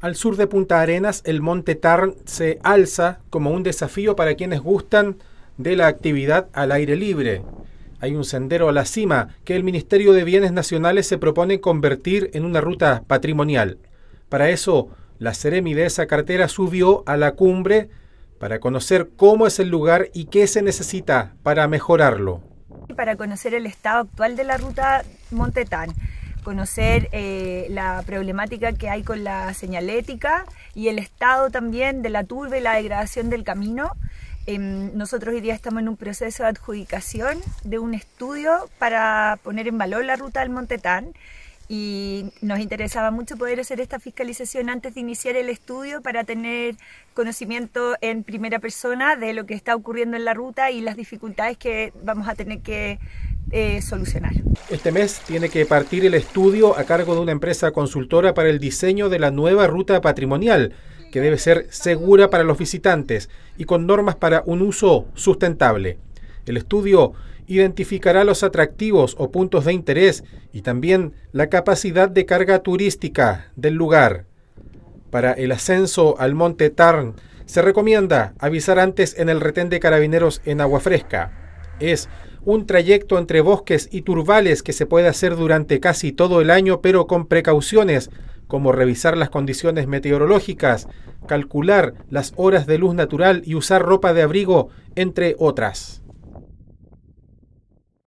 Al sur de Punta Arenas, el Monte Tarn se alza como un desafío para quienes gustan de la actividad al aire libre. Hay un sendero a la cima que el Ministerio de Bienes Nacionales se propone convertir en una ruta patrimonial. Para eso, la Ceremi de esa cartera subió a la cumbre para conocer cómo es el lugar y qué se necesita para mejorarlo. Para conocer el estado actual de la ruta Monte Tarn conocer eh, la problemática que hay con la señalética y el estado también de la turba y la degradación del camino. Em, nosotros hoy día estamos en un proceso de adjudicación de un estudio para poner en valor la ruta del Montetán y nos interesaba mucho poder hacer esta fiscalización antes de iniciar el estudio para tener conocimiento en primera persona de lo que está ocurriendo en la ruta y las dificultades que vamos a tener que eh, solucionar. Este mes tiene que partir el estudio a cargo de una empresa consultora para el diseño de la nueva ruta patrimonial, que debe ser segura para los visitantes y con normas para un uso sustentable. El estudio identificará los atractivos o puntos de interés y también la capacidad de carga turística del lugar. Para el ascenso al Monte Tarn se recomienda avisar antes en el retén de carabineros en Agua Fresca. Es un trayecto entre bosques y turbales que se puede hacer durante casi todo el año, pero con precauciones, como revisar las condiciones meteorológicas, calcular las horas de luz natural y usar ropa de abrigo, entre otras.